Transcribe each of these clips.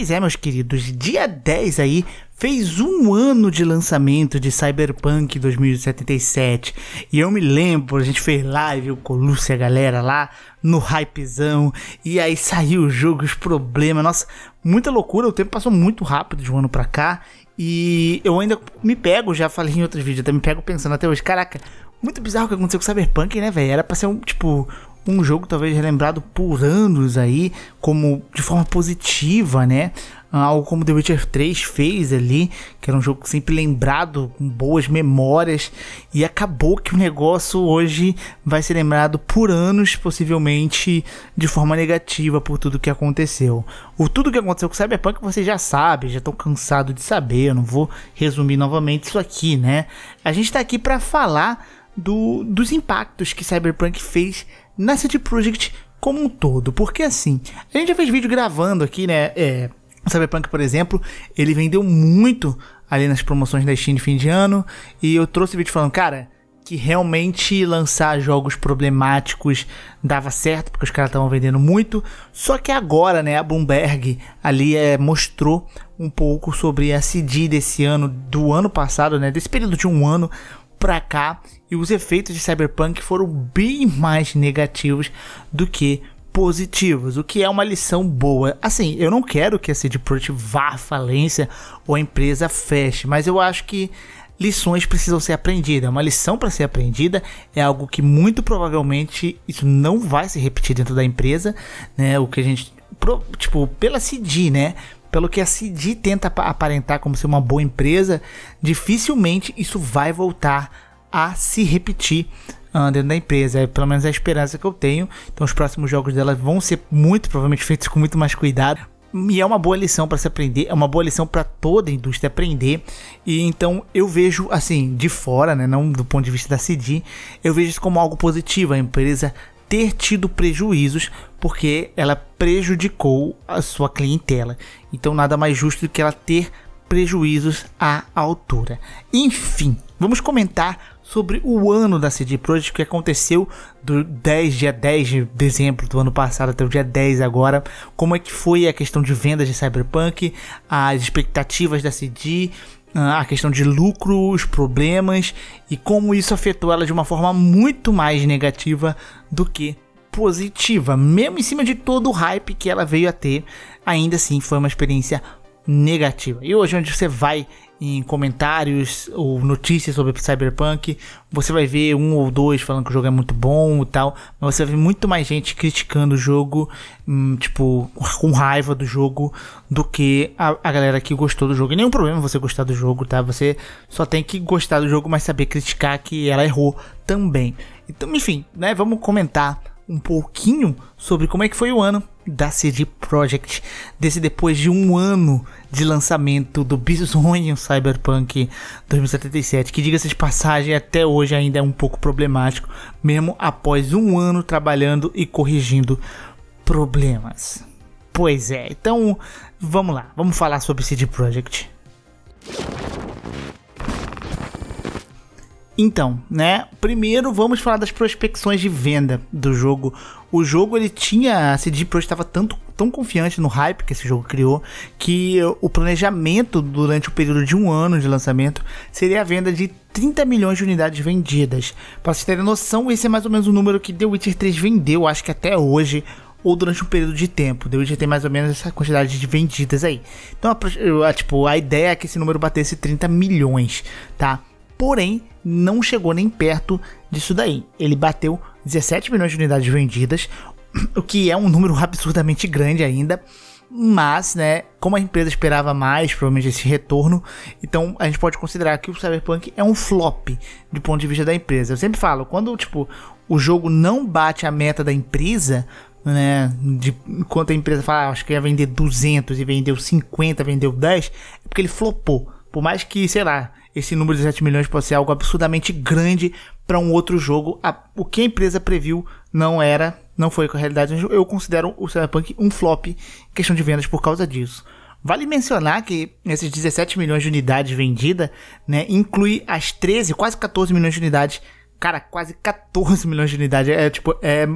Pois é, meus queridos, dia 10 aí fez um ano de lançamento de Cyberpunk 2077. E eu me lembro, a gente fez live, o Colucci a galera lá no hypezão. E aí saiu o jogo, os problemas. Nossa, muita loucura, o tempo passou muito rápido de um ano pra cá. E eu ainda me pego, já falei em outros vídeos, até me pego pensando até hoje, caraca, muito bizarro o que aconteceu com Cyberpunk, né, velho? Era pra ser um, tipo, um jogo talvez relembrado por anos aí, como de forma positiva, né? Ah, algo como The Witcher 3 fez ali, que era um jogo sempre lembrado, com boas memórias, e acabou que o negócio hoje vai ser lembrado por anos, possivelmente de forma negativa por tudo que aconteceu. O tudo que aconteceu com Cyberpunk você já sabe, já estou cansado de saber, eu não vou resumir novamente isso aqui, né? A gente está aqui para falar do, dos impactos que Cyberpunk fez na City Project como um todo. Porque assim, a gente já fez vídeo gravando aqui, né? É, o Cyberpunk, por exemplo, ele vendeu muito ali nas promoções da Steam de fim de ano. E eu trouxe vídeo falando, cara, que realmente lançar jogos problemáticos dava certo, porque os caras estavam vendendo muito. Só que agora, né, a Bloomberg ali é, mostrou um pouco sobre a CD desse ano, do ano passado, né, desse período de um ano, pra cá e os efeitos de Cyberpunk foram bem mais negativos do que positivos, o que é uma lição boa. Assim, eu não quero que a CD Projekt vá à falência ou a empresa feche, mas eu acho que lições precisam ser aprendidas. Uma lição para ser aprendida é algo que muito provavelmente isso não vai se repetir dentro da empresa, né? O que a gente tipo pela CD, né? pelo que a CD tenta aparentar como ser uma boa empresa, dificilmente isso vai voltar a se repetir uh, dentro da empresa. É pelo menos a esperança que eu tenho. Então os próximos jogos dela vão ser muito provavelmente feitos com muito mais cuidado. E é uma boa lição para se aprender, é uma boa lição para toda a indústria aprender. E então eu vejo assim, de fora, né, não do ponto de vista da CD, eu vejo isso como algo positivo. A empresa ter tido prejuízos porque ela prejudicou a sua clientela. Então nada mais justo do que ela ter prejuízos à altura. Enfim, vamos comentar sobre o ano da CD Projekt que aconteceu do 10 dia 10 de dezembro do ano passado até o dia 10 agora, como é que foi a questão de vendas de Cyberpunk, as expectativas da CD, ah, a questão de lucro, os problemas e como isso afetou ela de uma forma muito mais negativa do que positiva. Mesmo em cima de todo o hype que ela veio a ter, ainda assim foi uma experiência negativa. E hoje onde você vai em comentários ou notícias sobre Cyberpunk, você vai ver um ou dois falando que o jogo é muito bom e tal, mas você vai ver muito mais gente criticando o jogo, hum, tipo, com raiva do jogo, do que a, a galera que gostou do jogo. E nenhum problema você gostar do jogo, tá? Você só tem que gostar do jogo, mas saber criticar que ela errou também. Então, enfim, né? Vamos comentar um pouquinho sobre como é que foi o ano da CD Projekt desse depois de um ano de lançamento do bizonho Cyberpunk 2077, que diga-se de passagem até hoje ainda é um pouco problemático, mesmo após um ano trabalhando e corrigindo problemas. Pois é, então vamos lá, vamos falar sobre CD Projekt. Então, né? Primeiro vamos falar das prospecções de venda do jogo. O jogo ele tinha, a CD Pro estava tanto tão confiante no hype que esse jogo criou que eh, o planejamento durante o período de um ano de lançamento seria a venda de 30 milhões de unidades vendidas. Para vocês terem noção, esse é mais ou menos o número que The Witcher 3 vendeu, acho que até hoje ou durante um período de tempo. The Witcher tem mais ou menos essa quantidade de vendidas aí. Então, a, eh, tipo, a ideia é que esse número batesse 30 milhões, tá? porém não chegou nem perto disso daí. Ele bateu 17 milhões de unidades vendidas, o que é um número absurdamente grande ainda. Mas, né, como a empresa esperava mais, provavelmente, esse retorno, então a gente pode considerar que o Cyberpunk é um flop do ponto de vista da empresa. Eu sempre falo, quando, tipo, o jogo não bate a meta da empresa, né, de, quanto a empresa fala, ah, acho que ia vender 200 e vendeu 50, vendeu 10, é porque ele flopou. Por mais que, sei lá, esse número de 7 milhões pode ser algo absurdamente grande para um outro jogo. A, o que a empresa previu não era, não foi com a realidade. Eu considero o Cyberpunk um flop em questão de vendas por causa disso. Vale mencionar que esses 17 milhões de unidades vendidas, né, inclui as 13, quase 14 milhões de unidades. Cara, quase 14 milhões de unidades. É tipo, é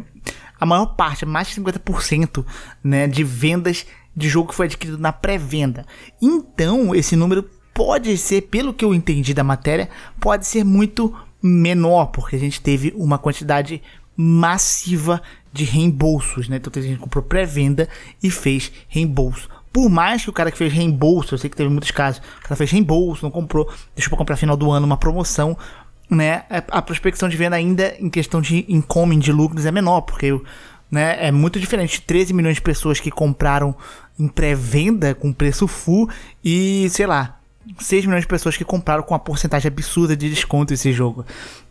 a maior parte, é mais de 50%, né, de vendas de jogo que foi adquirido na pré-venda. Então, esse número pode ser, pelo que eu entendi da matéria, pode ser muito menor, porque a gente teve uma quantidade massiva de reembolsos, né? Então a gente comprou pré-venda e fez reembolso. Por mais que o cara que fez reembolso, eu sei que teve muitos casos, o cara fez reembolso, não comprou, deixou pra comprar final do ano uma promoção, né? É, a prospecção de venda ainda em questão de income, de lucros é menor, porque eu né? É muito diferente. 13 milhões de pessoas que compraram em pré-venda com preço full e, sei lá, 6 milhões de pessoas que compraram com uma porcentagem absurda de desconto esse jogo.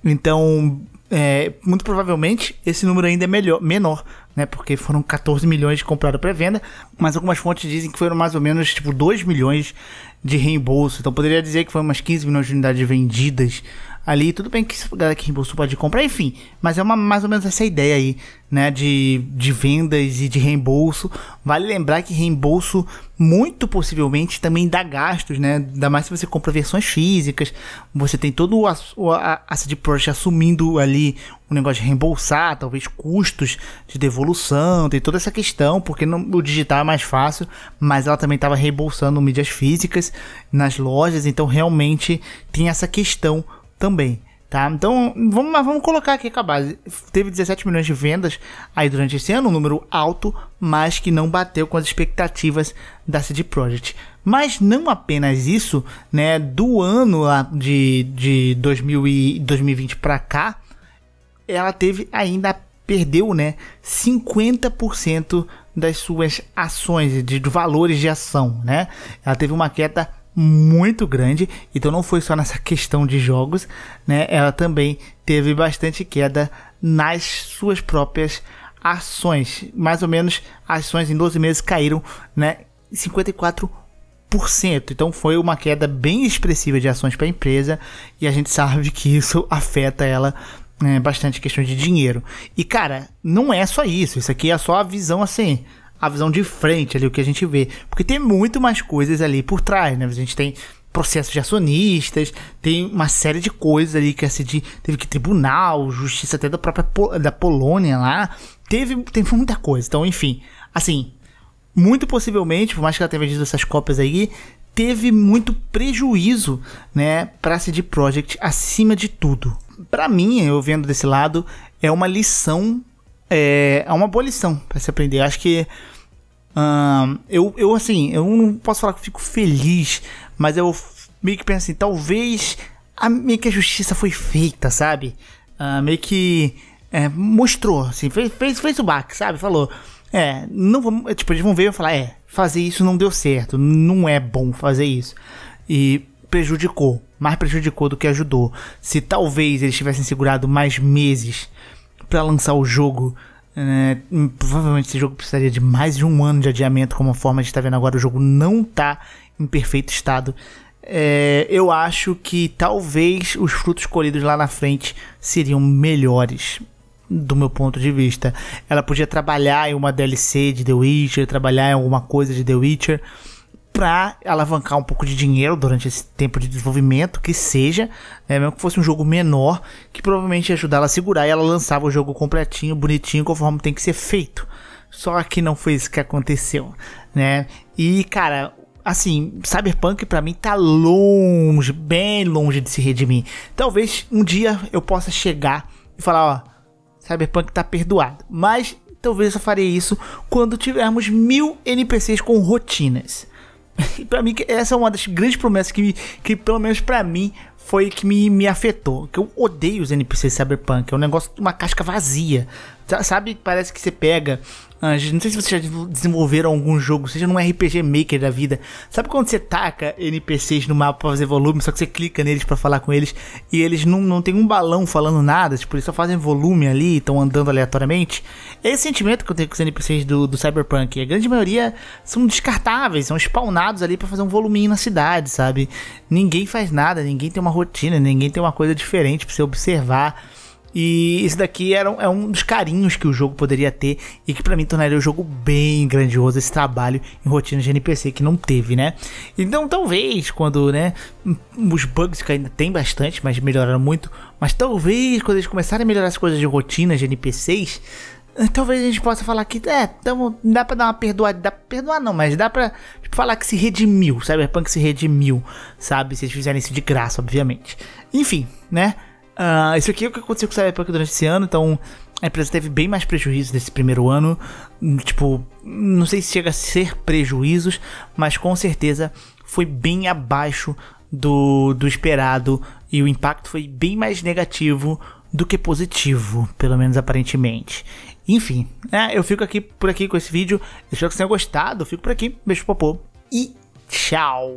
Então, é, muito provavelmente esse número ainda é melhor, menor, né? Porque foram 14 milhões que compraram pré-venda, mas algumas fontes dizem que foram mais ou menos tipo 2 milhões de reembolso. Então poderia dizer que foram umas 15 milhões de unidades vendidas ali. Tudo bem que a galera que reembolsou pode comprar, enfim. Mas é uma, mais ou menos essa ideia aí, né? De, de vendas e de reembolso. Vale lembrar que reembolso, muito possivelmente, também dá gastos, né? Ainda mais se você compra versões físicas. Você tem todo o, o a, a CD assumindo ali o um negócio de reembolsar, talvez custos de devolução, tem toda essa questão, porque no, o digital é mais fácil, mas ela também estava reembolsando mídias físicas nas lojas, então realmente tem essa questão também. Tá? Então, vamos, vamos colocar aqui com a base. Teve 17 milhões de vendas aí durante esse ano, um número alto, mas que não bateu com as expectativas da CD Projekt. Mas não apenas isso, né? Do ano de, de 2000 e 2020 para cá, ela teve ainda perdeu, né, 50% das suas ações de, de valores de ação, né? Ela teve uma queda muito grande, então não foi só nessa questão de jogos, né? Ela também teve bastante queda nas suas próprias ações. Mais ou menos ações em 12 meses caíram, né, 54 então foi uma queda bem expressiva de ações para a empresa e a gente sabe que isso afeta ela né, bastante questão de dinheiro. E cara, não é só isso, isso aqui é só a visão assim, a visão de frente ali, o que a gente vê. Porque tem muito mais coisas ali por trás, né? A gente tem processos de acionistas, tem uma série de coisas ali que a assim, de, teve que tribunal, justiça até da própria Pol da Polônia lá, teve, teve muita coisa. Então, enfim, assim, muito possivelmente, por mais que ela tenha vendido essas cópias aí, teve muito prejuízo, né, para CD Projekt acima de tudo. Para mim, eu vendo desse lado, é uma lição, é, é uma boa lição para se aprender. Eu acho que eu, eu, assim, eu não posso falar que fico feliz, mas eu meio que penso assim, talvez a, meio que a justiça foi feita, sabe? Uh, meio que é, mostrou, assim, fez, fez, fez o baque, sabe? Falou, é, não vamos, é, tipo, eles vão ver e falar, é, fazer isso não deu certo, não é bom fazer isso. E prejudicou, mais prejudicou do que ajudou. Se talvez eles tivessem segurado mais meses para lançar o jogo é, provavelmente esse jogo precisaria de mais de um ano de adiamento, como a forma a gente está vendo agora. O jogo não está em perfeito estado. É, eu acho que talvez os frutos colhidos lá na frente seriam melhores, do meu ponto de vista. Ela podia trabalhar em uma DLC de The Witcher, trabalhar em alguma coisa de The Witcher para alavancar um pouco de dinheiro durante esse tempo de desenvolvimento, que seja, né, mesmo que fosse um jogo menor, que provavelmente ia ajudar ela a segurar e ela lançava o jogo completinho, bonitinho, conforme tem que ser feito. Só que não foi isso que aconteceu, né? E cara, assim, Cyberpunk para mim tá longe, bem longe de se redimir. Talvez um dia eu possa chegar e falar, ó, Cyberpunk tá perdoado. Mas talvez eu farei isso quando tivermos mil NPCs com rotinas. E pra mim, essa é uma das grandes promessas que, me, que pelo menos para mim, foi que me, me afetou. Que eu odeio os NPCs Cyberpunk. É um negócio, uma casca vazia. Sabe, parece que você pega. Ah, não sei se vocês já desenvolveram algum jogo, seja num RPG Maker da vida. Sabe quando você taca NPCs no mapa pra fazer volume, só que você clica neles para falar com eles e eles não, não tem um balão falando nada, tipo, eles só fazem volume ali, estão andando aleatoriamente? É esse sentimento que eu tenho com os NPCs do, do Cyberpunk. A grande maioria são descartáveis, são spawnados ali para fazer um voluminho na cidade, sabe? Ninguém faz nada, ninguém tem uma rotina, ninguém tem uma coisa diferente para você observar. E esse daqui era, é um dos carinhos que o jogo poderia ter e que para mim tornaria o jogo bem grandioso esse trabalho em rotina de NPC que não teve, né? Então talvez quando, né, os bugs que ainda tem bastante, mas melhoraram muito, mas talvez quando eles começarem a melhorar as coisas de rotina de NPCs, eh, talvez a gente possa falar que é, tamo, dá pra dar uma perdoada, dá pra perdoar não, mas dá pra tipo, falar que se redimiu, Cyberpunk se redimiu, sabe? Se eles fizerem isso de graça, obviamente. Enfim, né? Uh, isso aqui é o que aconteceu com o Cyberpunk durante esse ano, então a empresa teve bem mais prejuízos nesse primeiro ano. Hum, tipo, não sei se chega a ser prejuízos, mas com certeza foi bem abaixo do, do esperado e o impacto foi bem mais negativo do que positivo, pelo menos aparentemente. Enfim, né, eu fico aqui por aqui com esse vídeo. Espero que vocês tenham gostado. Eu fico por aqui. Beijo, popô. E tchau!